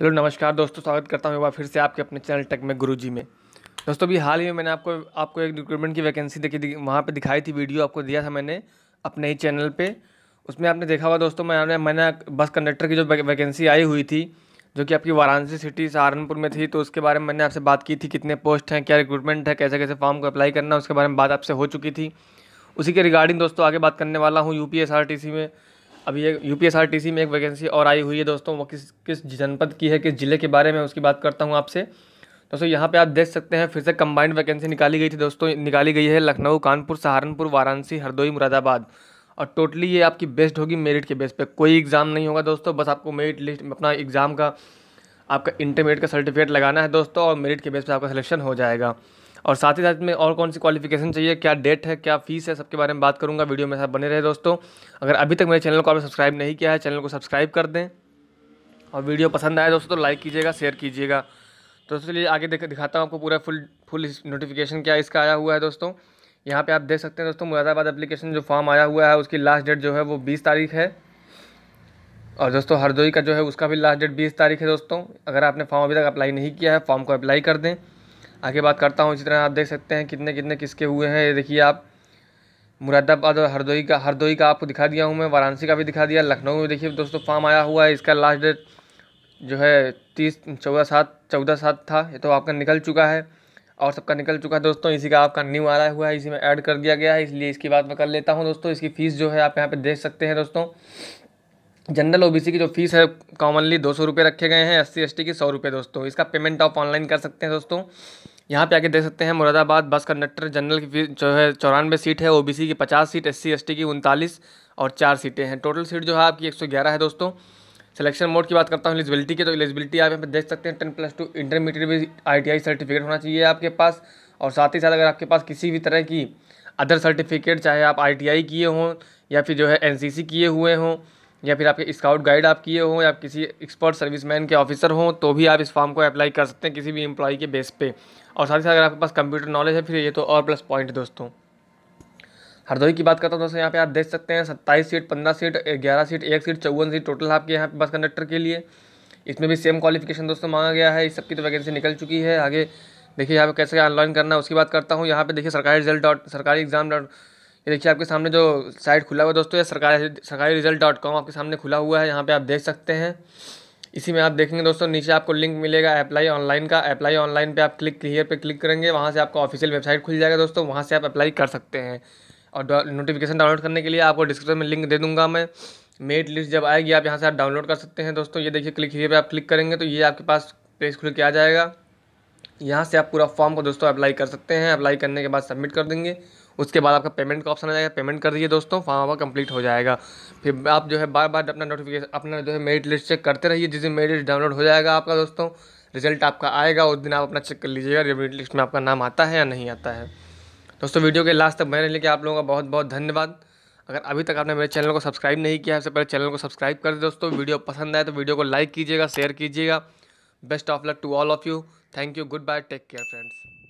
hello नमस्कार दोस्तों स्वागत करता हूँ एक बार फिर से आपके अपने चैनल टेक में गुरुजी में दोस्तों अभी हाल ही में मैंने आपको आपको एक रिक्रूटमेंट की वैकेंसी देखी वहाँ पे दिखाई थी वीडियो आपको दिया था मैंने अपने ही चैनल पे उसमें आपने देखा हुआ दोस्तों मैं मैंने बस कंडक्टर की जो वैकेंसी आई हुई थी जो कि आपकी वाराणसी सिटी सहारनपुर में थी तो उसके बारे में मैंने आपसे बात की थी कितने पोस्ट हैं क्या रिक्रूटमेंट है कैसे कैसे फॉर्म को अप्लाई करना उसके बारे में बात आपसे हो चुकी थी उसी के रिगार्डिंग दोस्तों आगे बात करने वाला हूँ यू में अभी ये यू पी में एक वैकेंसी और आई हुई है दोस्तों वो किस किस जनपद की है किस ज़िले के बारे में उसकी बात करता हूँ आपसे दोस्तों यहाँ पे आप देख सकते हैं फिर से कंबाइंड वैकेंसी निकाली गई थी दोस्तों निकाली गई है लखनऊ कानपुर सहारनपुर वाराणसी हरदोई मुरादाबाद और टोटली ये आपकी बेस्ट होगी मेरिट के बेस पे कोई एग्ज़ाम नहीं होगा दोस्तों बस आपको मेरिट लिस्ट में अपना एग्ज़ाम का आपका इंटरमीडिएट का सर्टिफिकेट लगाना है दोस्तों और मेरिट के बेस पर आपका सिलेक्शन हो जाएगा और साथ ही साथ में और कौन सी क्वालिफिकेशन चाहिए क्या डेट है क्या फीस है सबके बारे में बात करूँगा वीडियो मेरे साथ बने रहे दोस्तों अगर अभी तक मेरे चैनल को आपने सब्सक्राइब नहीं किया है चैनल को सब्सक्राइब कर दें और वीडियो पसंद आए दोस्तों तो लाइक कीजिएगा शेयर कीजिएगा तो चलिए आगे देख दिखाता हूँ आपको पूरा फुल फुल नोटिफिकेशन क्या इसका आया हुआ है दोस्तों यहाँ पर आप देख सकते हैं दोस्तों मुरादाबाद एप्लीकेशन जो फॉर्म आया हुआ है उसकी लास्ट डेट जो है वो बीस तारीख है और दोस्तों हरदोई का जो है उसका भी लास्ट डेट बीस तारीख है दोस्तों अगर आपने फॉर्म अभी तक अप्लाई नहीं किया है फॉर्म को अप्लाई कर दें आगे बात करता हूँ इसी तरह आप देख सकते हैं कितने कितने किसके हुए हैं ये देखिए आप मुरादाबाद और हरदोई का हरदोई का आपको दिखा दिया हूँ मैं वाराणसी का भी दिखा दिया लखनऊ में देखिए दोस्तों फॉर्म आया हुआ है इसका लास्ट डेट जो है तीस चौदह सात चौदह सात था ये तो आपका निकल चुका है और सबका निकल चुका है दोस्तों इसी का आपका न्यू आया हुआ है इसी में ऐड कर दिया गया है इसलिए इसकी बात मैं कर लेता हूँ दोस्तों इसकी फ़ीस जो है आप यहाँ पर देख सकते हैं दोस्तों जनरल ओबीसी की जो फीस है कॉमनली दो सौ रुपये रखे गए हैं एस सी की सौ रुपये दोस्तों इसका पेमेंट आप ऑनलाइन कर सकते हैं दोस्तों यहाँ पे आके देख सकते हैं मुरादाबाद बस कंडक्टर जनरल की फीस जो है चौरानवे सीट है ओबीसी की पचास सीट एस सी की उनतालीस और चार सीटें हैं टोटल सीट जो है आपकी एक सौ ग्यारह है दोस्तों सिलेक्शन मोड की बात करता हूँ एलिजिबिलिटी की तो एलिजिबिलिटी आप देख सकते हैं टेन प्लस टू इंटरमीडिएट भी आई सर्टिफिकेट होना चाहिए आपके पास और साथ ही साथ अगर आपके पास किसी भी तरह की अदर सर्टिफिकेट चाहे आप आई किए हों या फिर जो है एन किए हुए हों या फिर आपके स्काउट गाइड आप किए हों या किसी एक्सपर्ट सर्विसमैन के ऑफिसर हों तो भी आप इस फॉर्म को अप्लाई कर सकते हैं किसी भी एम्प्लॉय के बेस पे और साथ ही साथ अगर आपके पास कंप्यूटर नॉलेज है फिर ये तो और प्लस पॉइंट दोस्तों हरदोई की बात करता हूँ दोस्तों यहाँ पे आप देख सकते हैं सत्ताईस सीट पंद्रह सीट ग्यारह सीट एक सीट चौवन सीट टोटल आपके यहाँ पे बस कंडक्टर के लिए इसमें भी सेम क्वालिफिकेशन दोस्तों मांगा गया है इस सबकी तो वैकेंसी निकल चुकी है आगे देखिए यहाँ पे कैसे ऑनलाइन करना है उसकी बात करता हूँ यहाँ पे देखिए Sarkari result dot Sarkari exam dot ये देखिए आपके सामने जो साइट खुला हुआ है दोस्तों ये सरकारी सरकारी रिजल्ट डॉट कॉम आपके सामने खुला हुआ है यहाँ पे आप देख सकते हैं इसी में आप देखेंगे दोस्तों नीचे आपको लिंक मिलेगा अप्लाई ऑनलाइन का अप्लाई ऑनलाइन पे आप क्लिक क्लियर पे क्लिक करेंगे वहाँ से आपका ऑफिशियल वेबसाइट खुल जाएगा दोस्तों वहाँ से आप अप्लाई कर सकते हैं और नोटिफिकेशन डाउनलोड करने के लिए आपको डिस्क्रिप्शन में लिंक दे दूँगा मैं मेट लिस्ट जब आएगी आप यहाँ से आप डाउनलोड कर सकते हैं दोस्तों ये देखिए क्लिक क्लियर पर आप क्लिक करेंगे तो ये आपके पास पेज खुल के आ जाएगा यहाँ से आप पूरा फॉर्म को दोस्तों अप्लाई कर सकते हैं अप्लाई करने के बाद सबमिट कर देंगे उसके बाद आपका पेमेंट का ऑप्शन आ जाएगा पेमेंट कर दीजिए दोस्तों फॉर्म आपका कंप्लीट हो जाएगा फिर आप जो है बार बार अपना नोटिफिकेशन अपना जो है मेरिट लिस्ट चेक करते रहिए जिस दिन मेरिट लिस्ट डाउनलोड हो जाएगा आपका दोस्तों रिजल्ट आपका आएगा उस दिन आप अपना चेक कर लीजिएगा मेरिट लिस्ट में आपका नाम आता है या नहीं आता है दोस्तों वीडियो के लास्ट तक मैंने लेके आप लोगों का बहुत बहुत धन्यवाद अगर अभी तक आपने मेरे चैनल को सब्सक्राइब नहीं किया है सबसे पहले चैनल को सब्सक्राइब कर दे दोस्तों वीडियो पसंद आए तो वीडियो को लाइक कीजिएगा शेयर कीजिएगा best of luck to all of you thank you goodbye take care friends